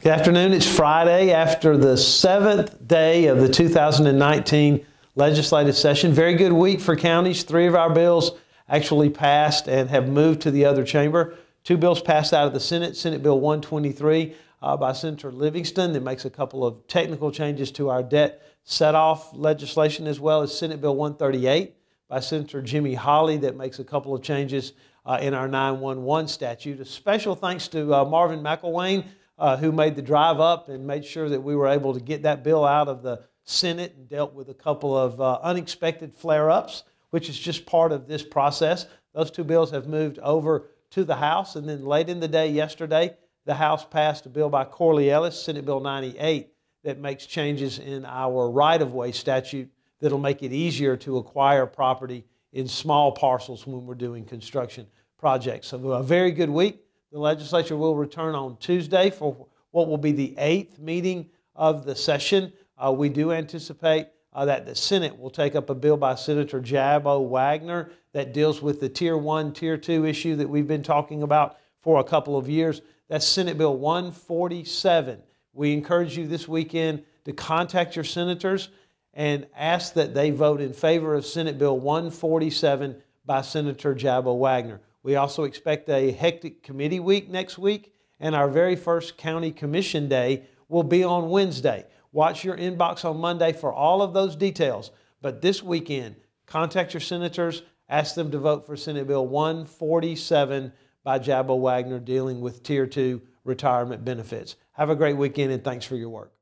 Good afternoon. It's Friday after the seventh day of the 2019 legislative session. Very good week for counties. Three of our bills actually passed and have moved to the other chamber. Two bills passed out of the Senate Senate Bill 123 uh, by Senator Livingston that makes a couple of technical changes to our debt set off legislation, as well as Senate Bill 138 by Senator Jimmy Hawley that makes a couple of changes uh, in our 911 statute. A special thanks to uh, Marvin McElwain uh, who made the drive up and made sure that we were able to get that bill out of the Senate and dealt with a couple of uh, unexpected flare ups, which is just part of this process. Those two bills have moved over to the House, and then late in the day yesterday, the House passed a bill by Corley Ellis, Senate Bill 98, that makes changes in our right of way statute that'll make it easier to acquire property in small parcels when we're doing construction projects. So, a very good week. The legislature will return on Tuesday for what will be the eighth meeting of the session. Uh, we do anticipate uh, that the Senate will take up a bill by Senator Jabbo Wagner that deals with the Tier 1, Tier 2 issue that we've been talking about for a couple of years. That's Senate Bill 147. We encourage you this weekend to contact your senators and ask that they vote in favor of Senate Bill 147 by Senator Jabbo Wagner. We also expect a hectic committee week next week, and our very first county commission day will be on Wednesday. Watch your inbox on Monday for all of those details. But this weekend, contact your senators, ask them to vote for Senate Bill 147 by Jabbo Wagner dealing with Tier 2 retirement benefits. Have a great weekend and thanks for your work.